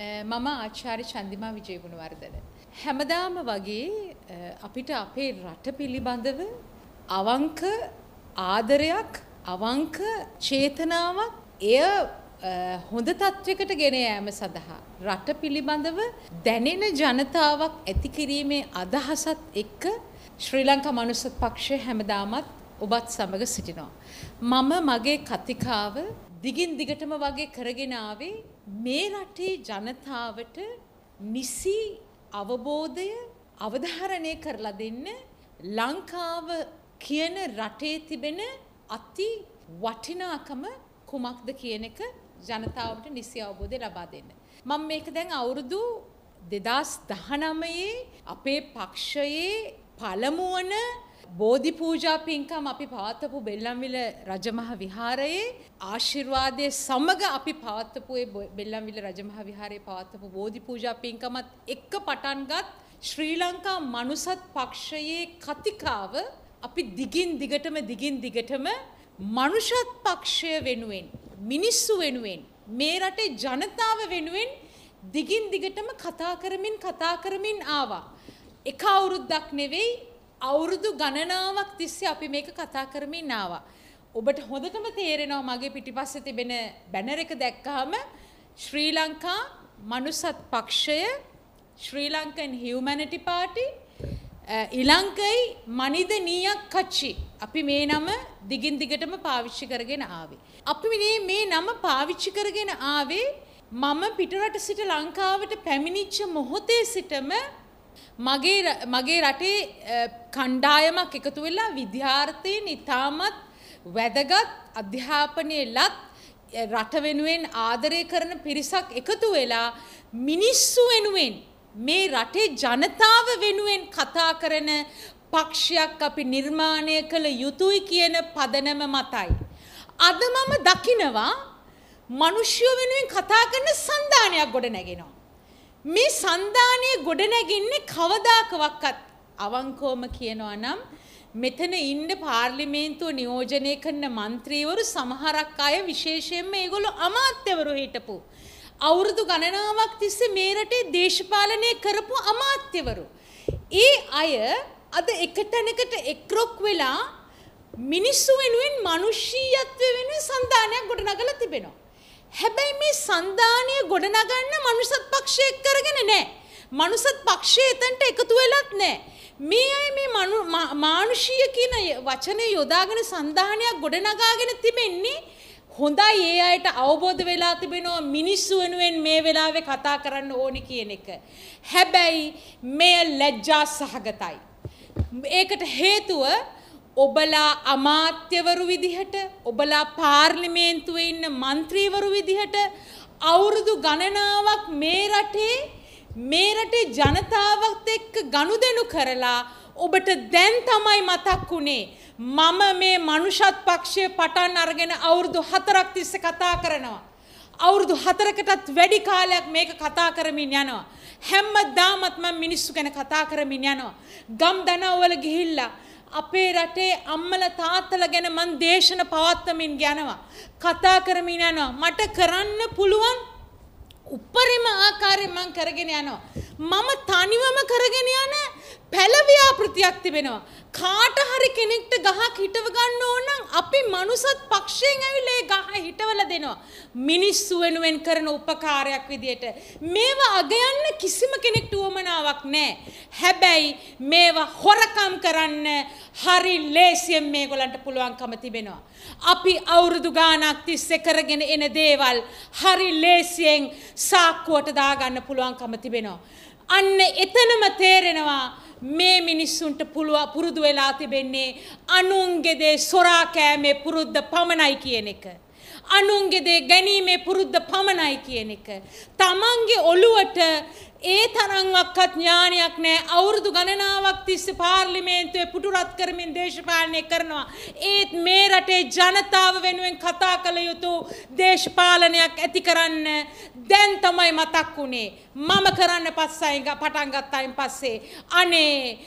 මම ආචාර්ය චන්දිමා විජේගුණවර්ධන. හැමදාම වගේ අපිට අපේ රට පිළිබඳව අවංක ආදරයක් අවංක චේතනාවක් එය හොඳ තත්ත්වයකට ගෙන යාම සඳහා රට පිළිබඳව දැනෙන ජනතාවක් ඇති කිරීමේ අදහසත් එක්ක ශ්‍රී ලංකා මනුස්සත් පක්ෂය හැමදාමත් ඔබත් සමග සිටිනවා. මම මගේ කතිකාව දිගින් දිගටම වගේ කරගෙන ආවේ මේ රටේ ජනතාවට නිසි අවබෝධය අවධාරණය කරලා දෙන්න ලංකාව කියන රටේ තිබෙන අති වටිනාකම කුමක්ද කියන එක ජනතාවට නිසි අවබෝධය ලබා දෙන්න. මම මේක දැන් අවුරුදු 2019 අපේ පක්ෂයේ පළමුවන බෝධි පූජා පින්කම් අපි පවත්වපු බෙල්ලම්විල රජමහ විහාරයේ ආශිර්වාදය සමග අපි පවත්වපු බෙල්ලම්විල රජමහ විහාරයේ පවත්වපු බෝධි පූජා පින්කමත් එක්ක පටන්ගත් ශ්‍රී ලංකා මනුසත් පක්ෂයේ කතිකාව අපි දිගින් දිගටම දිගින් දිගටම මනුෂත් පක්ෂය වෙනුවෙන් මිනිස්සු වෙනුවෙන් මේ රටේ ජනතාව වෙනුවෙන් දිගින් දිගටම කතා කරමින් කතා කරමින් ආවා. එක අවුරුද්දක් නෙවෙයි අවුරුදු ගණනාවක් තිස්සේ අපි මේක කතා කරමින් ආවා. ඔබට හොඳටම තේරෙනවා මගේ පිටිපස්සේ තිබෙන බැනර් එක දැක්කහම ශ්‍රී ලංකා මනුසත් පක්ෂය ශ්‍රී ලංකන් හියුමැනිටි පාටි ඉලංකයි මනිදනීයක් කච්චි අපි මේ නම දිගින් දිගටම පාවිච්චි කරගෙන ආවේ. අපි මේ මේ නම පාවිච්චි කරගෙන ආවේ මම පිටරට සිට ලංකාවට පැමිණිච්ච මොහොතේ සිටම මගේ මගේ රටේ කණ්ඩායමක් එකතු වෙලා විද්‍යාර්ථීන් ඉතාමත් වැදගත් අධ්‍යාපනය ලත් රට වෙනුවෙන් ආදරය කරන පිරිසක් එකතු වෙලා මිනිස්සු වෙනුවෙන් මේ රටේ ජනතාව වෙනුවෙන් කතා කරන පක්ෂයක් අපි නිර්මාණය කළ යුතුයි කියන පදනම මතයි. අද මම දකිනවා මනුෂ්‍යය වෙනුවෙන් කතා කරන සන්ධානයක් ගොඩ නැගෙනවා. මේ සන්ධානය ගොඩනැගින්නේ කවදාකවක්වත් අවංකෝම කියනවා නම් මෙතන ඉන්න පාර්ලිමේන්තුව නියෝජනය කරන മന്ത്രിවරු සමහරක් අය විශේෂයෙන්ම ඒගොල්ලෝ අමාත්‍යවරු හිටපු අවුරුදු ගණනාවක් තිස්සේ මේ රටේ දේශපාලනය කරපු අමාත්‍යවරු. ඒ අය අද එක තැනකට එක්රොක් වෙලා මිනිස්සු වෙනුවෙන් මිනිස්සීයත්වය වෙනුවෙන් සම්දානයක් ගොඩනගලා තිබෙනවා. හැබැයි මේ සන්ධානය ගොඩනගන්න මනුසත් පක්ෂය කරගෙන නෑ. මනුසත් පක්ෂය එතන්ට එකතු වෙලත් නෑ. මේ අය මේ මානුෂීය කියන වචනය යොදාගෙන සන්ධානයක් ගොඩනගාගෙන තිබෙන්නේ හොඳයි ඒ අයට අවබෝධ වෙලා තිබෙනවා මිනිස්සු වෙනුවෙන් මේ වෙලාවේ කතා කරන්න ඕනි කියන එක. හැබැයි මෙය ලැජ්ජා සහගතයි. ඒකට හේතුව ඔබලා අමාත්‍යවරු විදිහට ඔබලා පාර්ලිමේන්තුවේ ඉන්න മന്ത്രിවරු විදිහට අවුරුදු ගණනාවක් මේ රටේ මේ රටේ ජනතාවත් එක්ක ගනුදෙනු කරලා ඔබට දැන් තමයි මතක් වුණේ මම මේ මනුෂත් පක්ෂය පටන් අරගෙන අවුරුදු 4ක් තිස්සේ කතා කරනවා. අවුරුදු 4කටත් වැඩි කාලයක් මේක කතා කරමින් යනවා. හැමදාමත් මම මිනිස්සු ගැන කතා කරමින් යනවා. ගම් දනවල ගිහිල්ලා අපේ රටේ අම්මල තාත්තල ගැන මං දේශන පවත්වමින් යනවා. කතා කරමින් යනවා. මට කරන්න පුළුවන් උපරිම ආකාරයෙන් මං කරගෙන යනවා. මම තනිවම කරගෙන යන පැලව්‍යාපෘතියක් තිබෙනවා. කාට හරි කෙනෙක්ට ගහක් හිටව ගන්න ඕන නම් අපි මනුසත් පක්ෂයෙන් ඇවිල්ලා ඒ ගහ හිටවල දෙනවා. මිනිස්සු වෙනුවෙන් කරන උපකාරයක් විදියට. මේවා අගයන්න කිසිම කෙනෙක්ට උවමනාවක් නැහැ. හැබැයි මේවා හොරකම් කරන්න හරි ලේසියෙන් මේගොල්ලන්ට පුළුවන්කම තිබෙනවා. අපි අවුරුදු ගාණක් තිස්සේ කරගෙන එන දේවල් හරි ලේසියෙන් සාක්කුවට දාගන්න පුළුවන්කම තිබෙනවා. අන්න එතනම තේරෙනවා මේ මිනිස්සුන්ට පුළුව පුරුදු වෙලා තිබෙන්නේ අනුන්ගේ දේ සොරා කෑමේ පුරුද්ද පමණයි කියන එක. අනුන්ගේ දේ ගැනීමේ පුරුද්ද පමණයි කියන එක. තමන්ගේ ඔළුවට ඒ තරම්වත් ඥානයක් නැහැ. අවුරුදු ගණනාවක් තිස්සේ පාර්ලිමේන්තුවේ පුටුරත් කරමින් දේශපාලනය කරනවා. ඒත් මේ රටේ ජනතාව වෙනුවෙන් කතා කළ යුතු දේශපාලනයක් ඇති කරන්න දැන් තමයි මතක් වුනේ. මම කරන්න පස්සයින් පටන් ගත්තායින් පස්සේ අනේ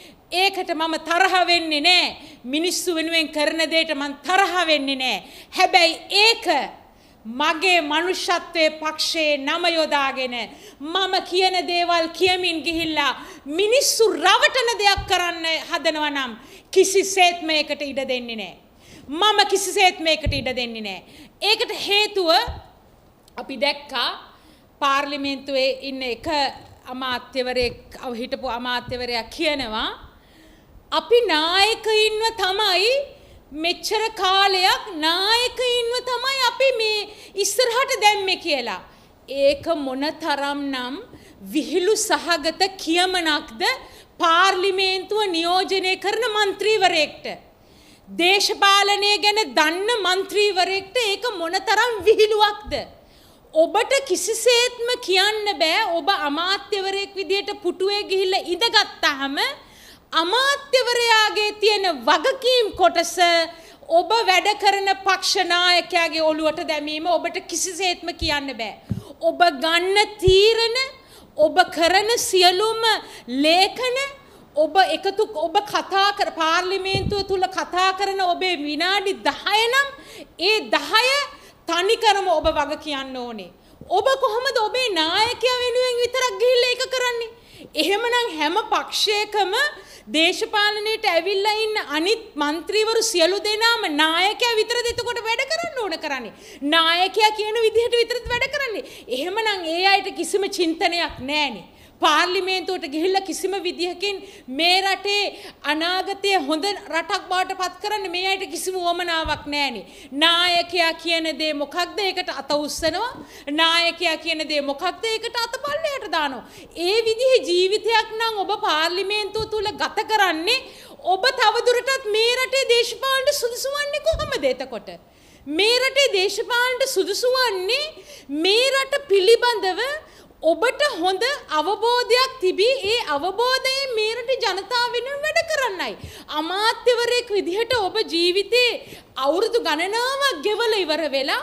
ඒකට මම තරහ වෙන්නේ නැහැ. මිනිස්සු වෙනුවෙන් කරන දෙයට මම තරහ වෙන්නේ නැහැ. හැබැයි ඒක මගේ මනුෂ්‍යත්වයේ පක්ෂයේ නම යොදාගෙන මම කියන දේවල් කියමින් ගිහිල්ලා මිනිස්සු රවටන දෙයක් කරන්න හදනවා නම් කිසිසේත් මේකට ඉඩ දෙන්නේ නැහැ. මම කිසිසේත් මේකට ඉඩ දෙන්නේ නැහැ. ඒකට හේතුව අපි දැක්කා පාර්ලිමේන්තුවේ ඉන්න එක අමාත්‍යවරයෙක් හිටපු අමාත්‍යවරයා කියනවා අපි නායකයින්ව තමයි මෙච්චර කාලයක් නායකයින්ව තමයි අපි මේ ඉස්සරහට දැම්මේ කියලා. ඒක මොන තරම්නම් විහිළු සහගත කියමනක්ද පාර්ලිමේන්තුව නියෝජනය කරන മന്ത്രിවරයෙක්ට. දේශපාලනය ගැන දන්න മന്ത്രിවරයෙක්ට ඒක මොනතරම් විහිළුවක්ද? ඔබට කිසිසේත්ම කියන්න බෑ ඔබ අමාත්‍යවරයෙක් විදියට පුටුවේ ගිහිල්ලා ඉඳගත්තාම අමාත්‍යවරයාගේ තියෙන වගකීම් කොටස ඔබ වැඩ කරන පක්ෂනායකයාගේ ඔළුවට දැමීම ඔබට කිසිසේත්ම කියන්න බෑ. ඔබ ගන්න තීරණ ඔබ කරන සියලුම ලේඛන ඔබ එකතු ඔබ කතා කර පාර්ලිමේන්තුව තුල කතා කරන ඔබේ විනාඩි 10 නම් ඒ 10 තනිකරම ඔබ වග කියන්න ඕනේ. ඔබ කොහොමද ඔබේ නායකයා වෙනුවෙන් විතරක් ගිහිල්ලා ඒක කරන්නේ? එහෙමනම් හැම පක්ෂයකම දේශපාලනයට ඇවිල්ලා ඉන්න අනිත් മന്ത്രിවරු සියලු දෙනාම නායකයා විතරද එතකොට වැඩ කරන්න ඕන කරන්නේ. නායකයා කියන විදිහට විතරද වැඩ කරන්නේ. එහෙමනම් ඒ අයට කිසිම චින්තනයක් නැහැනේ. පාර්ලිමේන්තුවට ගිහිල්ලා කිසිම විදිහකින් මේ රටේ අනාගතය හොඳ රටක් බවට පත් කරන්න මේ අයට කිසිම වමනාවක් නැහෙනි. නායකයා කියන දේ මොකක්ද? ඒකට අත උස්සනවා. නායකයා කියන දේ මොකක්ද? ඒකට අත පල්ලෙහාට දානවා. ඒ විදිහේ ජීවිතයක් නම් ඔබ පාර්ලිමේන්තුව තුල ගත කරන්නේ ඔබ තවදුරටත් මේ රටේ දේශපාලනට සුදුසු වන්නේ කොහොමද එතකොට? මේ රටේ දේශපාලනට සුදුසු වන්නේ මේ රට පිළිබඳව ඔබට හොඳ අවබෝධයක් තිබී ඒ අවබෝධයෙන් මේරට ජනතාව වෙනුවෙන් වැඩ කරන්නයි. අමාත්‍යවරයෙක් විදිහට ඔබ ජීවිතේ අවුරුදු ගණනාවක් ගෙවල ඉවර වෙලා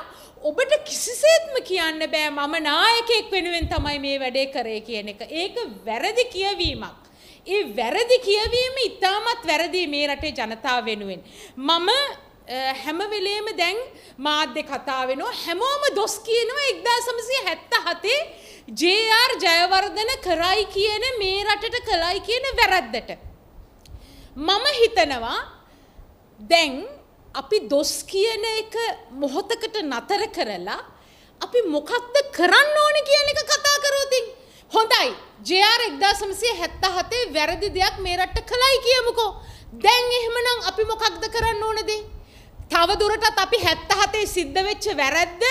ඔබට කිසිසේත්ම කියන්න බෑ මම නායකයෙක් වෙනුවෙන් තමයි මේ වැඩේ කරේ කියන එක. ඒක වැරදි කියවීමක්. ඒ වැරදි කියවීම ඉතාමත් වැරදි මේ රටේ ජනතාව වෙනුවෙන්. මම හැම වෙලේම දැන් මාධ්‍ය කතා වෙනවා හැමෝම දොස් කියනවා 1977 ජR ජයවර්ධන කරයි කියන මේ රටට කළයි කියන වැරැද්දට. මම හිතනවා දැන් අපි දොස් කියන එක මොහොතකට නතර කරලා අපි මොකක්ද කරන්න ඕන කියන එක කතා කරෝතින්. හොඳයි ජR එක්දා සමසය හැත්ත හතේ වැරදි දෙයක් මේ රට්ට කළයි කියමුකෝ. දැන් එහෙමනම් අපි මොකක්ද කරන්න ඕනදේ. තව දුරටත් අපි හැත්ත හතේ සිද්ධ වෙච්ච වැරැද්ද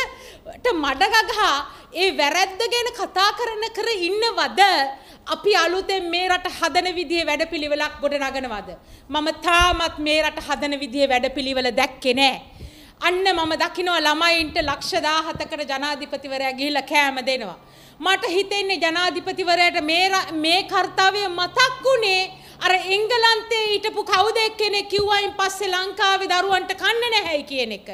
ට මඩගගහා ඒ වැරැද්ද ගැන කතා කරන කර ඉන්නවද අපි අලුතෙන් මේ රට හදන විදිහේ වැඩපිළිවෙලක් ගොඩ නගනවද මම තාමත් මේ රට හදන විදිහේ වැඩපිළිවෙල දැක්කේ නෑ අන්න මම දකිනවා ළමයින්ට ලක්ෂ 17කට ජනාධිපතිවරයා ගිහිල්ලා කෑම දෙනවා මට හිතෙන්නේ ජනාධිපතිවරයට මේ කර්තාවය මතක් වුණේ අර එංගලන්තේ හිටපු කවුද එක්කෙනෙක් කිව්වයින් පස්සේ ලංකාවේ දරුවන්ට කන්න නැහැයි කියන එක.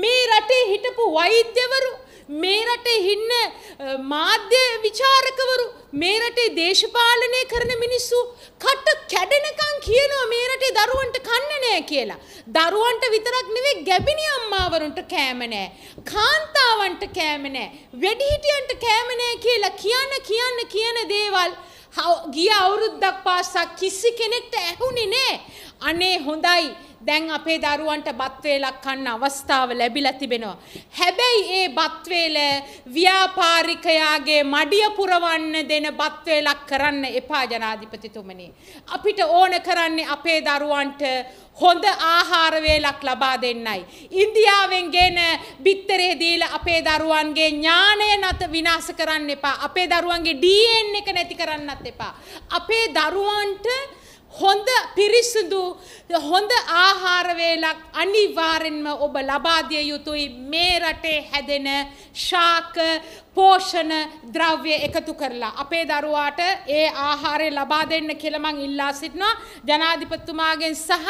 මේ රටේ හිටපු වෛද්‍යවරු මේ රටේ ඉන්න මාධ්‍ය විචාරකවරු මේ රටේ දේශපාලනය කරන මිනිස්සු කට කැඩෙනකන් කියනවා මේ රටේ දරුවන්ට කන්න නෑ කියලා. දරුවන්ට විතරක් නෙවෙයි ගැබිනි අම්මාවරුන්ට කෑම නෑ. කාන්තාවන්ට කෑම නෑ. වැඩිහිටියන්ට කෑම නෑ කියලා කියන කියන කියන දේවල් ගිය අවුරුද්දක් පාසා කිසි කෙනෙක්ට ඇහුනේ නෑ. අනේ හොඳයි දැන් අපේ දරුවන්ට බත්වේලක් කන්න අවස්ථාව ලැබිලා තිබෙනවා. හැබැයි ඒ බත්වේල ව්‍යාපාරිකයාගේ මඩිය පුරවන්න දෙන බත්වේලක් කරන්න එපා ජනාධිපතිතුමනි. අපිට ඕන කරන්නේ අපේ දරුවන්ට හොඳ ආහාර වේලක් ලබා දෙන්නයි. ඉන්දියාවෙන් ගෙන බිත්තරේ දීලා අපේ දරුවන්ගේ ඥානය නැත විනාශ කරන්න එපා. අපේ දරුවන්ගේ DNA එක නැති කරන්නත් එපා. අපේ දරුවන්ට හොඳ පිරිසුදු හොඳ ආහාරවේලක් අනිවාරෙන්ම ඔබ ලබාදිය යුතුයි මේ රටේ හැදෙන ශාක පෝෂණ ද්‍රව්‍ය එකතු කරලා. අපේ දරුවාට ඒ ආහාරය ලබා දෙන්න කෙළමං ඉල්ලා සිටිනවා ජනාධිපත්තුමාගෙන් සහ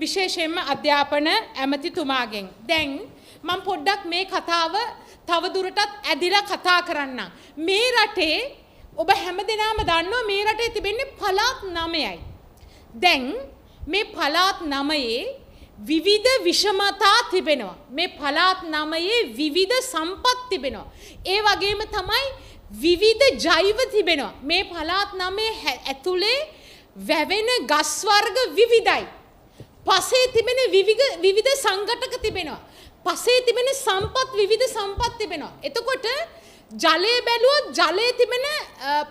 විශේෂයෙන්ම අධ්‍යාපන ඇමතිතුමාගෙන්. දැන් මං පොඩ්ඩක් මේ කතාව තවදුරටත් ඇදිලා කතා කරන්න. මේ රටේ ඔබ හැම දෙනාම දන්නවා මේ රටේ තිබෙන්නේ පලාත් නමයයි. දැන් මේ පළාත් නමයේ විවිධ විෂමතා තිබෙනවා. මේ පළාත් නමයේ විවිධ සම්පත් තිබෙනවා. ඒ වගේම තමයි විවිධ ජෛව තිබෙනවා. මේ පළාත් නමේ ඇතුලේ වැවෙන ගස් වර්ග විවිධයි. පසේ තිබෙන විවිධ සංඝටක තිබෙනවා. පසේ තිබෙන සම්පත් විවිධ සම්පත් තිබෙනවා. එතකොට ජලය බැලුවොත් ජලයේ තිබෙන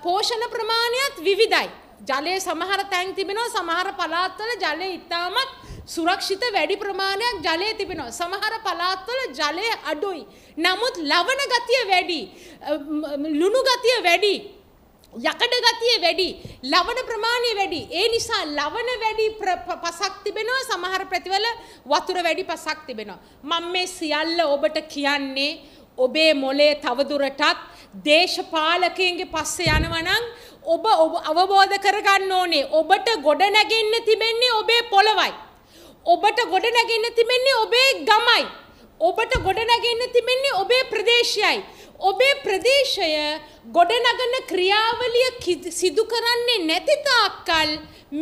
පෝෂණ ප්‍රමාණයත් විවිධයි. ජලයේ සමහර තැන් තිබෙනවා සමහර පළාත්වල ජලය ඉතාමත් සුරක්ෂිත වැඩි ප්‍රමාණයක් ජලය තිබෙනවා. සමහර පළාත්වල ජලය අඩුයි. නමුත් ලවණ ගතිය වැඩි. ලුණු ගතිය වැඩි. යකඩ ගතිය වැඩි ලවණ ප්‍රමාණය වැඩි ඒ නිසා ලවණ වැඩි පසක් තිබෙනවා සමහර ප්‍රතිවල වතුර වැඩි පසක් තිබෙනවා මම මේ සියල්ල ඔබට කියන්නේ ඔබේ මොලේ තවදුරටත් දේශපාලකයන්ගේ පස්සේ යනවනම් ඔබ අවබෝධ කරගන්න ඕනේ ඔබට ගොඩ නැගෙන්න තිබෙන්නේ ඔබේ පොළවයි. ඔබට ගොඩ නැගෙන්න තිබෙන්නේ ඔබේ ගමයි. ඔබට ගොඩ නැගෙන්න තිබෙන්නේ ඔබේ ප්‍රදේශයයි. ඔබේ ප්‍රදේශය ගොඩනගන ක්‍රියාවලිය සිදු කරන්නේ නැති තාක්කල්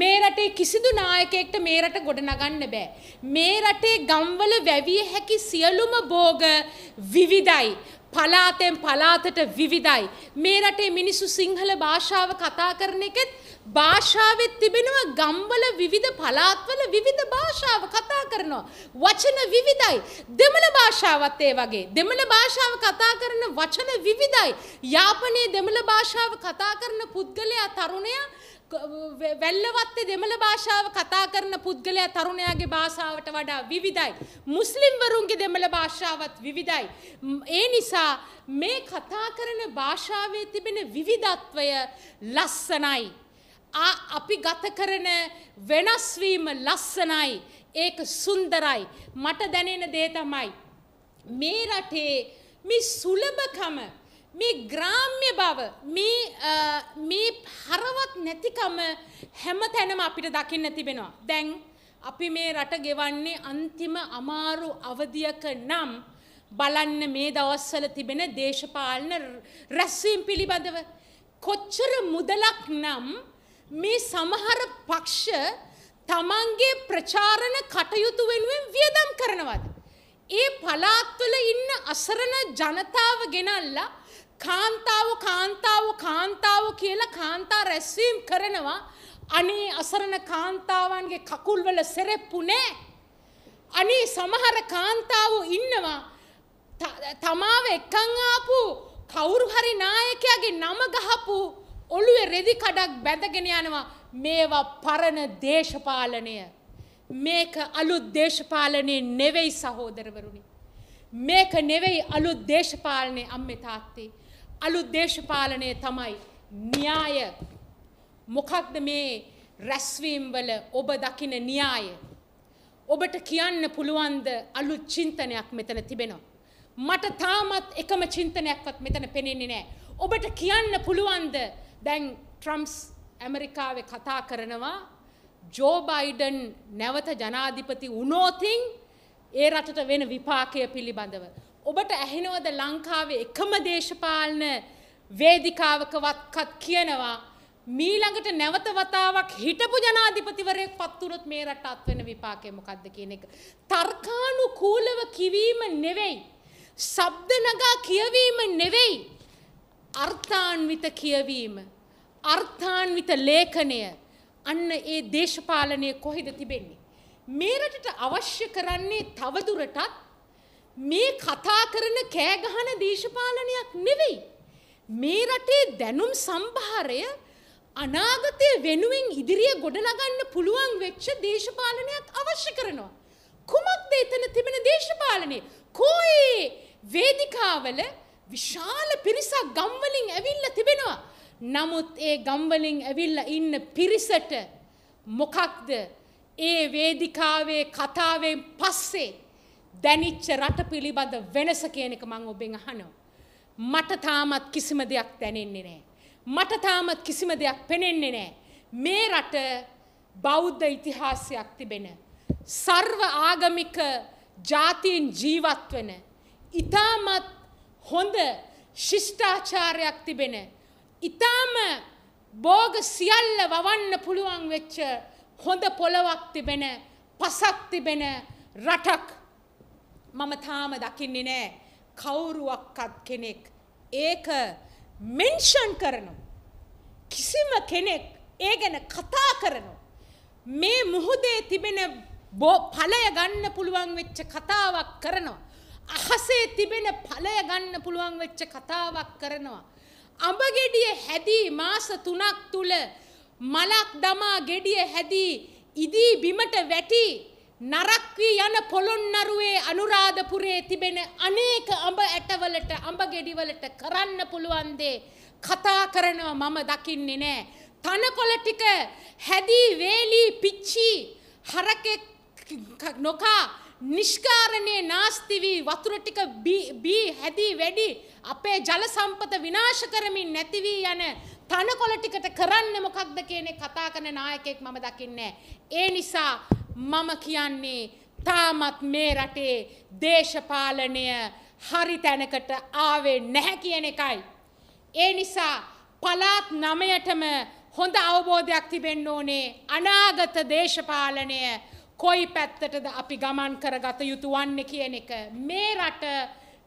මේ රටේ කිසිදු නායකයෙක්ට මේ රට ගොඩනගන්න බෑ. මේ රටේ ගම්වල වැවිය හැකි සියලුම භෝග විවිධයි. පලාතෙන් පලාතට විවිධයි. මේ රටේ මිනිස්සු සිංහල භාෂාව කතා කරන එකෙත් භාෂාවෙත් තිබෙනවා ගම්වල විවිධ පලාත්වල විවිධ භාෂාව කතා කරනවා. වචන විවිධයි. දෙමළ භාෂාවත් ඒ වගේ. දෙමළ භාෂාව කතා කරන වචන විවිධයි. යාපනයේ දෙමළ භාෂාව කතා කරන පුද්ගලයා තරුණයා වැල්ලවත්තේ දෙමළ භාෂාව කතා කරන පුද්ගලයා තරුණයාගේ භාෂාවට වඩා විවිධයි. මුස්ලිම්වරුන්ගේ දෙමළ භාෂාවත් විවිධයි. ඒ නිසා මේ කතා කරන භාෂාවේ තිබෙන විවිධත්වය ලස්සනයි. අපි ගත කරන වෙනස්වීම ලස්සනයි. ඒක සුන්දරයි. මට දැනෙන දේ තමයි මේ රටේ මේ සුලභකම මේ ග්‍රාම්‍ය බව මේ මේ හරවත් නැතිකම හැම තැනම අපිට දකින්න තිබෙනවා. දැන් අපි මේ රට ගෙවන්නේ අන්තිම අමාරු අවධියක නම් බලන්න මේ දවස්වල තිබෙන දේශපාලන රැස්වීම් පිළිබඳව කොච්චර මුදලක් නම් මේ සමහර පක්ෂ තමන්ගේ ප්‍රචාරණ කටයුතු වෙනුවෙන් වියදම් කරනවද? ඒ පළාත්වල ඉන්න අසරණ ජනතාව ගෙනල්ලා කාන්තාව කාන්තාව කාන්තාව කියලා කාන්තා රැස්වීම් කරනවා අනේ අසරණ කාන්තාවන්ගේ කකුල්වල සෙරෙප්පු නෑ අනේ සමහර කාන්තාවෝ ඉන්නවා තමාව එක්කන් ආපු කවුරු හරි නායකයාගේ නම ගහපු ඔළුවේ රෙදි කඩක් බැඳගෙන යනවා මේවා පරණ දේශපාලනය මේක අලුත් දේශපාලනේ නෙවෙයි සහෝදරවරුනි මේක නෙවෙයි අලුත් දේශපාලනේ අම්මේ තාත්තේ අලුත් දේශපාලනය තමයි න්‍යාය මොකක්ද මේ රැස්වීම් වල ඔබ දකින න්‍යාය ඔබට කියන්න පුළුවන්ද අලුත් චින්තනයක් මෙතන තිබෙනවා මට තාමත් එකම චින්තනයක්වත් මෙතන පෙනෙන්නේ නැහැ ඔබට කියන්න පුළුවන්ද දැන් ට්‍රම්ප්ස් ඇමරිකාවේ කතා කරනවා ජෝ බයිඩන් නැවත ජනාධිපති වුණොතින් ඒ රටට වෙන විපාකය පිළිබඳව ඔබට ඇහෙනවද ලංකාවේ එකම දේශපාලන වේදිකාවකවත්කත් කියනවා මීළඟට නැවත වතාවක් හිටපු ජනාධිපතිවරයෙක් පත් වුණොත් මේ රට අත්වෙන විපාකය මොකද්ද කියන එක තර්කානුකූලව කිවීම නෙවෙයි ශබ්ද නගා කියවීම නෙවෙයි අර්ථාන්විත කියවීම අර්ථාන්විත ලේඛනය අන්න ඒ දේශපාලනය කොහෙද තිබෙන්නේ මේ රටට අවශ්‍ය කරන්නේ තවදුරටත් මේ කතා කරන කෑගහන දේශපාලනයක් නෙවෙයි. මේ රටේ දැනුම් සම්භාරය අනාගතය වෙනුවෙන් ඉදිරිය ගොඩනගන්න පුළුවන් වෙච්ච දේශපාලනයක් අවශ්‍ය කරනවා. කුමක්ද එතන තිබෙන දේශපාලනේ? කෝයේ වේදිකාවල විශාල පිරිසක් ගම්වලින් ඇවිල්ලා තිබෙනවා. නමුත් ඒ ගම්වලින් ඇවිල්ලා ඉන්න පිරිසට මොකක්ද ඒ වේදිකාවේ කතාවෙන් පස්සේ දැනිච්ච රට පිළිබඳ වෙනස කියන එක මං ඔබෙන් අහනවා. මට තාමත් කිසිම දෙයක් දැනෙන්නේ නැහැ. මට තාමත් කිසිම දෙයක් පෙනෙන්නේ නැහැ. මේ රට බෞද්ධ ඉතිහාසයක් තිබෙන සර්ව ආගමික ජාතීන් ජීවත් වෙන ඊටමත් හොඳ ශිෂ්ටාචාරයක් තිබෙන ඊටම බෝග සියල්ල වවන්න පුළුවන් වෙච්ච හොඳ පොළවක් තිබෙන පසක් තිබෙන රටක් මම තාම දකින්නේ නෑ කවුරුවක්වත් කෙනෙක් ඒක මෙන්ෂන් කරනවා. කිසිම කෙනෙක් ඒ ගැන කතා කරනවා. මේ මුහුදේ තිබෙන බෝ ඵලය ගන්න පුළුවන් වෙච්ච කතාවක් කරනවා. අහසේ තිබෙන ඵලය ගන්න පුළුවන් වෙච්ච කතාවක් කරනවා. අඹගෙඩිය හැදී මාස 3ක් තුල මලක් දමා ගෙඩිය හැදී ඉදී බිමට වැටි නරක් වී යන පොළොන්නරුවේ අනුරාධපුරයේ තිබෙන අනේක අඹ ඇටවලට අඹ ගෙඩිවලට කරන්න පුළුවන් දේ කතා කරනවා මම දකින්නේ නෑ. තනකොළ ටික හැදී වේලී පිච්චි හරකෙක් නොකා නිෂ්කාරණයේ නාස්ති වී වතුර ටික බී හැදී වැඩි අපේ ජල සම්පත විනාශ කරමින් නැති වී යන තනකොළ ටිකට කරන්නේ මොකක්ද කියන කතා කරන නායකයෙක් මම දකින්නේ. ඒ නිසා මම කියන්නේ තාමත් මේ රටේ දේශපාලනය හරි තැනකට ආවේ නැහැ කියන එකයි. ඒ නිසා පලාත් නමයටම හොඳ අවබෝධයක් තිබෙන්න ඕනේ අනාගත දේශපාලනය කොයි පැත්තටද අපි ගමන් කරගත යුතු වන්නේ කියන එක. මේ රට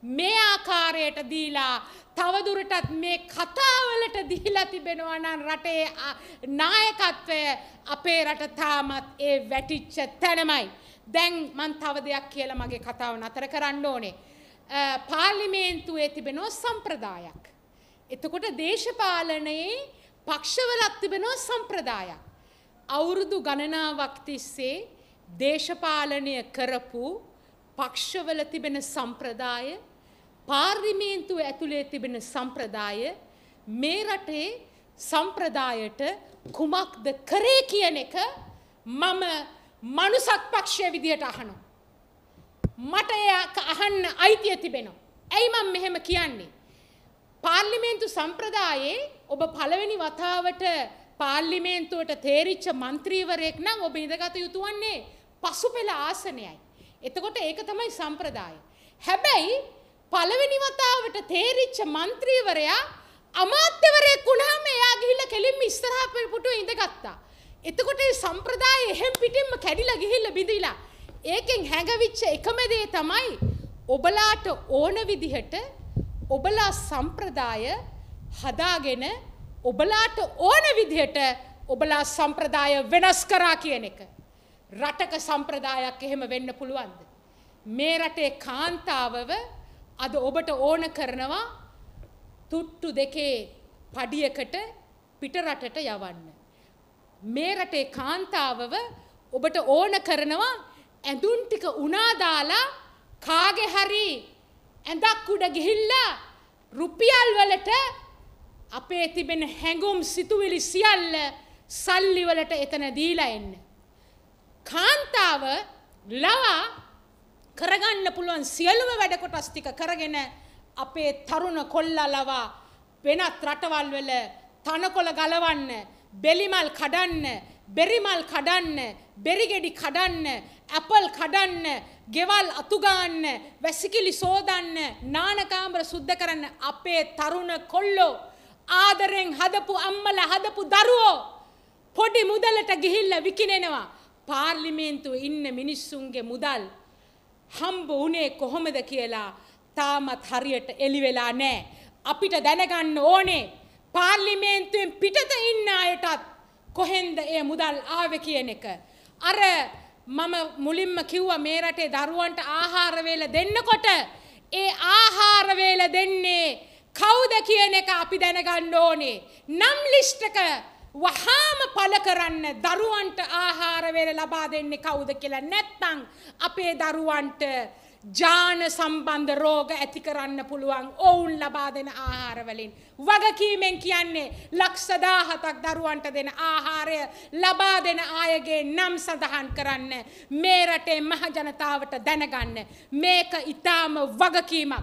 මේ ආකාරයට දීලා තවදුරටත් මේ කතාවලට දීලා තිබෙනවා නම් රටේ නායකත්වය අපේ රට තාමත් ඒ වැටිච්ච තැනමයි. දැන් මන් තව දෙයක් කියලා මගේ කතාව නතර කරන්න ඕනේ. පාර්ලිමේන්තුවේ තිබෙනෝ සම්ප්‍රදායක්. එතකොට දේශපාලනයේ පක්ෂවලත් තිබෙනෝ සම්ප්‍රදායක්. අවුරුදු ගණනාවක් තිස්සේ දේශපාලනය කරපු පක්ෂවල තිබෙන සම්ප්‍රදාය පාර්ලිමේන්තුව ඇතුළේ තිබෙන සම්ප්‍රදාය මේ රටේ සම්ප්‍රදායට කුමක්ද කරේ කියන එක මම මනුසත් පක්ෂය විදියට අහනවා. මට එයක අහන්න අයිතිය තිබෙනවා. ඇයි මම මෙහෙම කියන්නේ? පාර්ලිමේන්තු සම්ප්‍රදායේ ඔබ පළවෙනි වතාවට පාර්ලිමේන්තුවට තේරිච්ච මන්ත්‍රීවරයෙක් නම් ඔබ ඉඳගත යුතු වන්නේ පසුපෙළ ආසනයයි. එතකොට ඒක තමයි සම්ප්‍රදාය. හැබැයි පළවෙනි වතාවට තේරිච්ච മന്ത്രിවරයා අමාත්‍යවරයෙක් වුණාම එයා ගිහිල්ලා කෙලින්ම ඉස්සරහා පිටුව ඉඳගත්තා. එතකොට මේ සම්ප්‍රදාය එහෙම් පිටින්ම කැඩිලා ගිහිල්ලා බිඳිලා. ඒකෙන් හැඟවිච්ච එකම දේ තමයි ඔබලාට ඕන විදිහට ඔබලා සම්ප්‍රදාය හදාගෙන ඔබලාට ඕන විදිහට ඔබලා සම්ප්‍රදාය වෙනස් කරා කියන එක. රටක සම්ප්‍රදායක් එහෙම වෙන්න පුළුවන්ද. මේ රටේ කාන්තාවව අද ඔබට ඕන කරනවා තුට්ටු දෙකේ පඩියකට පිටරටට යවන්න. මේ රටේ කාන්තාවව ඔබට ඕන කරනවා ඇඳුම් ටික උනාදාලා කාගේ හරි ඇඳක් උඩ ගිහිල්ලා රුපියල් වලට අපේ තිබෙන හැඟුම් සිතුවිලි සියල්ල සල්ලි වලට එතන දීලා එන්න. කාන්තාව ලවා කරගන්න පුළුවන් සියලුම වැඩ කොටස් ටික කරගෙන අපේ තරුණ කොල්ලා ලවා වෙනත් රටවල් වල තනකොළ ගලවන්න, බෙලිමල් කඩන්න, බෙරිමල් කඩන්න, බෙරිගෙඩි කඩන්න, ඇපල් කඩන්න, ගෙවල් අතු ගන්න, වැසිකිලි සෝදන්න, නානකාමර සුද්ධ කරන්න අපේ තරුණ කොල්ලෝ ආදරෙන් හදපු අම්මලා හදපු දරුවෝ පොඩි මුදලට ගිහිල්ලා විකිනෙනවා. පාර්ලිමේන්තුව ඉන්න මිනිස්සුන්ගේ මුදල් හම්බ වුණේ කොහොමද කියලා තාමත් හරියට එලි වෙලා නැහැ. අපිට දැනගන්න ඕනේ පාර්ලිමේන්තුවෙන් පිටත ඉන්න අයටත් කොහෙන්ද ඒ මුදල් ආවේ කියන එක. අර මම මුලින්ම කිව්වා මේ රටේ දරුවන්ට ආහාර වේල දෙන්නකොට ඒ ආහාර වේල දෙන්නේ කවුද කියන එක අපි දැනගන්න ඕනේ. නම් ලිස්ට් එක වහාම පල කරන්න දරුවන්ට ආහාරවේල ලබා දෙන්නේ කවුද කියලා නැත්තං අපේ දරුවන්ට ජාන සම්බන්ධ රෝග ඇති කරන්න පුළුවන් ඔවුන් ලබා දෙන ආහාරවලින්. වගකීමෙන් කියන්නේ ලක්ෂදාහතක් දරුවන්ට දෙන ආහාරය ලබා දෙන අයගේ නම් සඳහන් කරන්න මේ රටේ මහජනතාවට දැනගන්න. මේක ඉතාම වගකීමක්.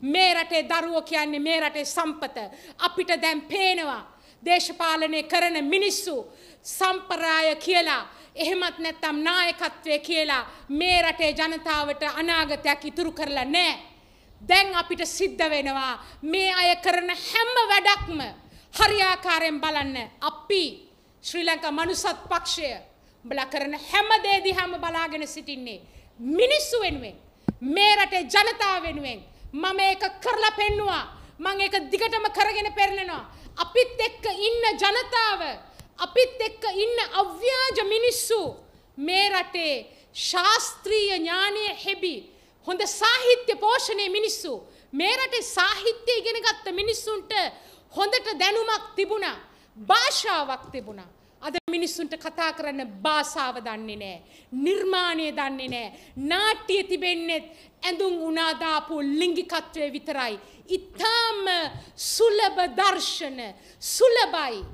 මේ රටේ දරුවෝ කියන්නේ මේ රටේ සම්පත අපිට දැන් පේනවා. දේශපාලනය කරන මිනිස්සු සම්පරාය කියලා එහෙමත් නැත්තම් නායකත්වය කියලා මේ රටේ ජනතාවට අනාගතයක් ඉතුරු කරලා නෑ. දැන් අපිට සිද්ධ වෙනවා මේ අය කරන හැම වැඩක්ම හරියාකාරයෙන් බලන්න අපි ශ්‍රී ලංකා මනුසත් පක්ෂය බලා කරන හැම දේ දිහාම බලාගෙන සිටින්නේ මිනිස්සු වෙනුවෙන් මේ රටේ ජනතාව වෙනුවෙන් මම ඒක කරලා පෙන්නවා මං ඒක දිගටම කරගෙන පෙරලෙනවා අපිත් එක්ක ඉන්න ජනතාව අපිත් එක්ක ඉන්න අව්‍යාජ මිනිස්සු මේ රටේ ශාස්ත්‍රීය ඥානය හෙබි හොඳ සාහිත්‍ය පෝෂණය මිනිස්සු මේ රටේ සාහිත්‍ය ඉගෙනගත්ත මිනිස්සුන්ට හොඳට දැනුමක් තිබුණා භාෂාවක් තිබුණා අද මිනිස්සුන්ට කතා කරන්න භාෂාව දන්නේ නෑ. නිර්මාණය දන්නේ නෑ. නාට්‍ය තිබෙන්නේත් ඇඳුම් උනාදාපු ලිංගිකත්වය විතරයි. ඉතාම සුලබ දර්ශන සුලබයි.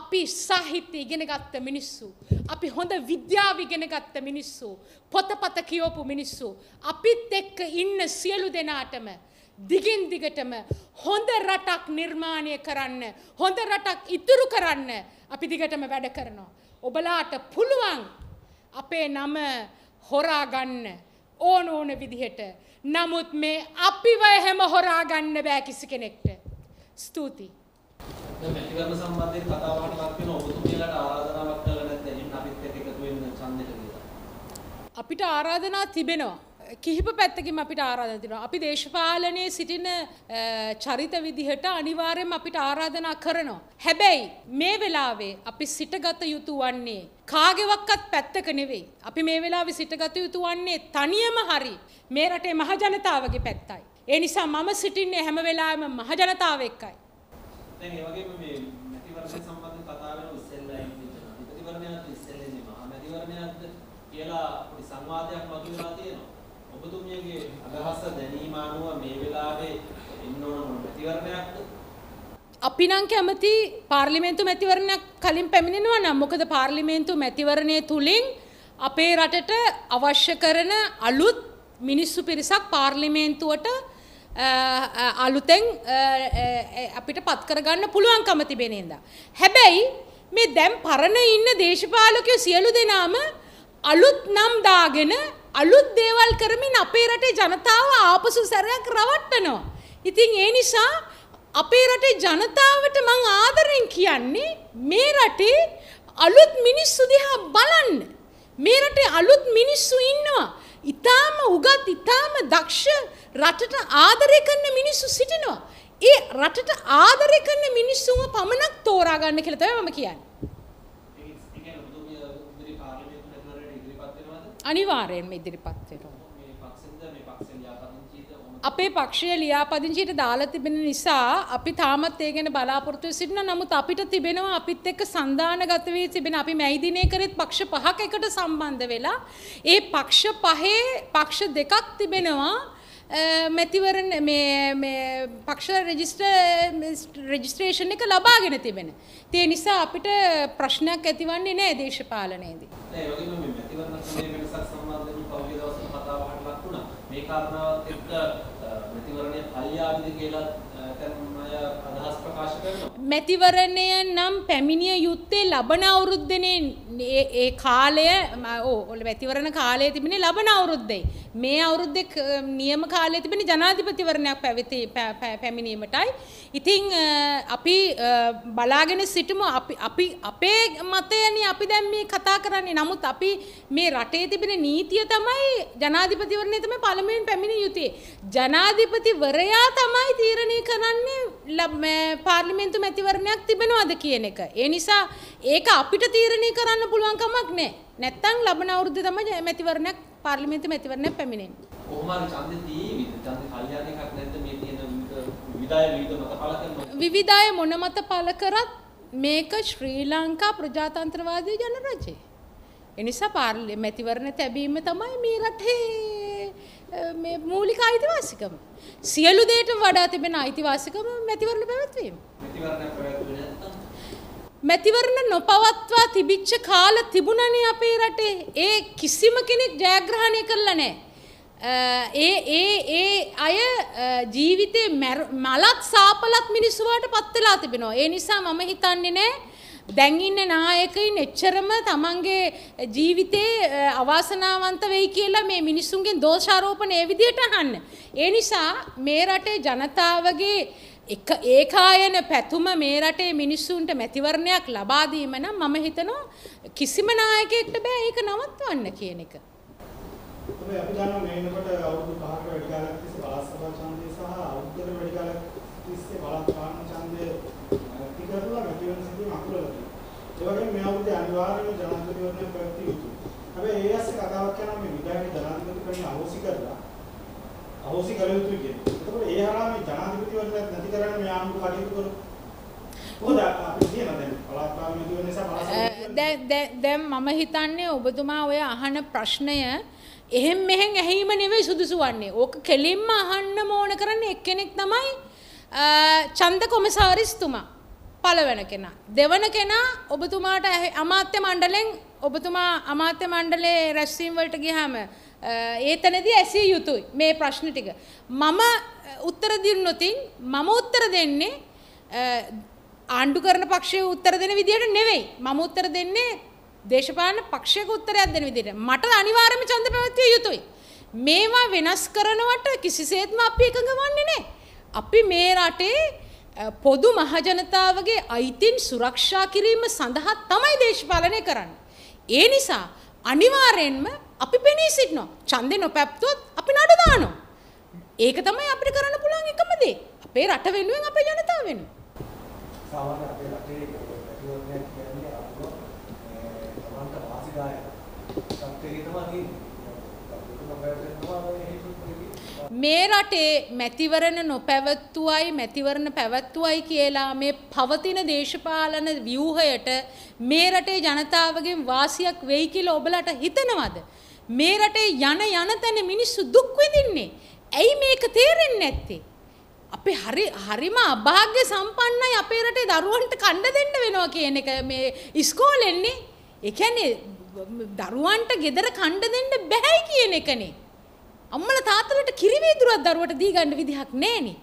අපි සාහිත්‍ය ඉගෙන ගත්ත මිනිස්සු. අපි හොඳ විද්‍යාව ඉගෙන ගත්ත මිනිස්සු. පොතපත කියවපු මිනිස්සු. අපිත් එක්ක ඉන්න සියලු දෙනාටම දිගින් දිගටම හොඳ රටක් නිර්මාණය කරන්න, හොඳ රටක් ඉතුරු කරන්න අපි දිගටම වැඩ කරනවා. ඔබලාට පුළුවන් අපේ නම හොරා ගන්න ඕන ඕන විදිහට. නමුත් මේ අපිව හැම හොරා ගන්න බෑ කිසි කෙනෙක්ට. ස්තුතියි. දැන් මෙතිකර්ම සම්බන්ධයෙන් කතා බහට ලක් වෙන ඔබතුමියලට ආරාධනාවක් කළා නැත්නම් අපිත් එක්ක එකතු වෙන්න ඡන්දෙට කියලා. අපිට ආරාධනා තිබෙනවා. කිහිප පැත්තකින් අපිට ආරාධන තියෙනවා. අපි දේශපාලනයේ සිටින චරිත විදිහට අනිවාර්යයෙන් අපිට ආරාධනා කරනවා. හැබැයි මේ වෙලාවේ අපි සිටගත යුතු වන්නේ කාගේවත් පැත්තක නෙවෙයි. අපි මේ වෙලාවේ සිටගත යුතු වන්නේ තනියම හරි මේ රටේ මහජනතාවගේ පැත්තයි. ඒ නිසා මම සිටින්නේ හැම වෙලාවෙම මහජනතාව එක්කයි. දැන් ඒ වගේම මේ මැතිවරණ සම්බන්ධ කතා වෙන ඉස්සෙල්ලා ඉන්නේ. මැතිවරණයත් ඉස්සෙල්ලා ඉන්නේ. මහා මැතිවරණයත් කියලා පොඩි සංවාදයක් වගේ වෙලා තියෙනවා. ඔබතුමියගේ අදහස දැනීම අනුව මේ වෙලාවේ ඉන්න ඕන මැතිවරණයක්ද? අපි නම් කැමති පාර්ලිමේන්තු මැතිවරණයක් කලින් පැමිණෙනවා නම් මොකද පාර්ලිමේන්තු මැතිවරණය තුලින් අපේ රටට අවශ්‍ය කරන අලුත් මිනිස්සු පිරිසක් පාර්ලිමේන්තුවට අලුතෙන් අපිට පත් කරගන්න පුළුවන්කම තිබෙන ඉඳා. හැබැයි මේ දැන් පරණ ඉන්න දේශපාලකයෝ සියලු දෙනාම අලුත් නම් දාගෙන අලුත් දේවල් කරමින් අපේ රටේ ජනතාව ආපසු සැරයක් රවට්ටනවා. ඉතින් ඒ නිසා අපේ රටේ ජනතාවට මං ආදරෙන් කියන්නේ මේ රටේ අලුත් මිනිස්සු දිහා බලන්න. මේ රටේ අලුත් මිනිස්සු ඉන්නවා. ඊටාම උගත් ඊටාම දක්ෂ රටට ආදරය කරන මිනිස්සු සිටිනවා. ඒ රටට ආදරය කරන මිනිස්සුන්ව පමණක් තෝරා ගන්න කියලා තමයි මම කියන්නේ. අනිවාර්යෙන්ම ඉදිරිපත් වෙනවා. අපේ පක්ෂය ලියාපදිංචියට දාලා තිබෙන නිසා අපි තාමත් ඒ ගැන බලාපොරොත්තු සිටින නමුත් අපිට තිබෙනවා අපිත් එක්ක සන්දානගත වී තිබෙන අපි මැයි දිනේ කරෙත් පක්ෂ පහක එකට සම්බන්ධ වෙලා ඒ පක්ෂ පහේ පක්ෂ දෙකක් තිබෙනවා මැතිවරණ පක්ෂ රෙජිස්ට රෙජිස්ට්‍රේෂන් එක ලබාගෙන තිබෙන. තිය නිසා අපිට ප්‍රශ්නයක් ඇතිවන්නේ නෑ දේශපාලනයේදී. මේ කාරණාවත් එක්ක මැතිවරණය කල්යාවිද කියලා අදහස් ප්‍රකාශ කරනවා. මැතිවරණය නම් පැමිණිය යුත්තේ ලබන අවුරුද්දනේ ඒ කාලය ඕල වැතිවරණ කාලය තිබෙන ලබන අවුරුද්දයි. මේ අවුරුද්ද නියම කාලය තිබෙන ජනාධිපතිවරණයක් පැවිති පැමිණීමටයි. ඉතිං අපි බලාගෙන සිටම අපි අපේ මතයන අපි දැම් මේ කතා කරන්නේ නමුත් අපි මේ රටේ තිබෙන නීතිය තමයි ජනාධිපතිවරණය තම පළමෙන් පැමිණ යුතුේ. ජනාධිපතිවරයා තමයි තීරණය කරන්නේ පාර්ලිමෙන්තු මැතිවරණයක් තිබෙනවාද කියන එක. ඒ නිසා ඒක අපිට තීරණය කරන්න කරන්න පුළුවන් කමක් නැහැ. නැත්තම් ලබන අවුරුද්ද තමයි මැතිවරණයක් පාර්ලිමේන්තු මැතිවරණයක් පැමිණෙන්නේ. කොහොම හරි ඡන්දෙදී ඡන්ද කල්යාණයක් නැත්නම් මේ තියෙන විවිධාය විවිධ මතපල කරනවා. විවිධාය මොන මතපල කරත් මේක ශ්‍රී ලංකා ප්‍රජාතන්ත්‍රවාදී ජනරජය. එනිසා පාර්ලි මැතිවරණ තැබීම තමයි මේ රටේ මේ මූලික අයිතිවාසිකම. සියලු දේට වඩා තිබෙන අයිතිවාසිකම මැතිවරණ පැවැත්වීම. මැතිවරණ පැවැත්වීම මැතිවරණ නොපවත්වා තිබිච්ච කාල තිබුණනේ අපේ රටේ. ඒ කිසිම කෙනෙක් ජයග්‍රහණය කරලා නැහැ. ඒ ඒ ඒ අය ජීවිතේ මලත් සාපලත් මිනිස්සු වලට පත් වෙලා තිබෙනවා. ඒ නිසා මම හිතන්නේ නැහැ දැන් ඉන්න නායකයින් එච්චරම තමන්ගේ ජීවිතේ අවාසනාවන්ත වෙයි කියලා මේ මිනිස්සුන්ගෙන් දෝෂාරෝපණ ඒ විදිහට අහන්න. ඒ නිසා මේ රටේ ජනතාවගේ එක ඒකායන පැතුම මේ රටේ මිනිස්සුන්ට මැතිවරණයක් ලබා දීම නම් මම හිතනවා කිසිම නායකයෙක්ට බෑ ඒක නවත්වන්න කියන එක. ඔබ අපි දන්නවා මේ වෙනකොට අවුරුදු 5කට වැඩි කාලයක් තිස්සේ පාස් සභා ඡන්දය අනිවාර්යයෙන්ම ජනාධිපතිවරණය පැවැත්විය යුතුයි. හැබැයි ඒ ඇස්සේ කතාවක් කරනවා මේ විධායක ජනාධිපතිවරණය අහෝසි කරලා අහෝසි කළ යුතුයි කියන්නේ. ඒකෝට ඒ හරහා මේ ජනාධිපතිවරණයක් නැති කරන්න මේ ආණ්ඩුව කටයුතු කරනවා. දැන් මම හිතන්නේ ඔබතුමා ඔය අහන ප්‍රශ්නය එහෙම මෙහෙන් ඇහිම නෙවෙයි සුදුසු වන්නේ. ඕක කෙලින්ම අහන්න ඕන කරන්නේ එක්කෙනෙක් තමයි චන්ද කොමසාරිස්තුමා. පළවන කෙනා. දෙවන කෙනා ඔබතුමාට අමාත්‍ය මණ්ඩලෙන් ඔබතුමා අමාත්‍ය මණ්ඩලේ රැස්වීම් වලට ගියාම ඒතනදී ඇසිය යුතුයි මේ ප්‍රශ්න ටික. මම උත්තර දෙන්නොතින් මම උත්තර දෙන්නේ ආණ්ඩු කරන පක්ෂයේ උත්තර දෙන විදියට නෙවෙයි. මම උත්තර දෙන්නේ දේශපාලන පක්ෂයක උත්තරයක් දෙන විදියට. මට අනිවාර්යයෙන්ම ඡන්ද පැවැත්විය යුතුයි. මේවා වෙනස් කරනවට කිසිසේත්ම අපි එකඟ වෙන්නේ නැහැ. අපි මේ රටේ පොදු මහජනතාවගේ අයිතින් සුරක්ෂා කිරීම සඳහා තමයි දේශපාලනය කරන්නේ. ඒ නිසා අනිවාර්යෙන්ම අපි පෙනී සිටිනවා. ඡන්දේ නොපැප්තුවොත් අපි නඩු දානවා. ඒක තමයි අපිට කරන්න පුළුවන් එකම දේ. අපේ රට වෙනුවෙන් අපේ ජනතාව වෙනුවෙන්. සාමාන්‍ය අපේ රටේ ඇතුළත් කියන්නේ අර තමන්ට වාසිදායක. සත්‍යය තමයි මේ රටේ මැතිවරණ නොපැවත්තුවයි මැතිවරණ පැවැත්තුවයි කියලා මේ පවතින දේශපාලන ව්‍යූහයට මේ රටේ ජනතාවගෙන් වාසියක් වෙයි කියලා ඔබලට හිතනවද මේ රටේ යන යන තැන මිනිස්සු දුක් විඳින්නේ ඇයි මේක තේරෙන්නේ නැත්තේ අපි හරි හරිම අභාග්‍ය සම්පන්නයි අපේ රටේ දරුවන්ට කණ්ඩ දෙන්න වෙනවා කියන එක මේ ඉස්කෝලෙන්නේ ඒ කියන්නේ දරුවන්ට ගෙදර කණ්ඩ දෙන්න බැහැයි කියන එකනේ. අම්මල තාත්තලට කිරිවීදුරක් දරුවට දී ගන්න විදිහක් නෑනේ.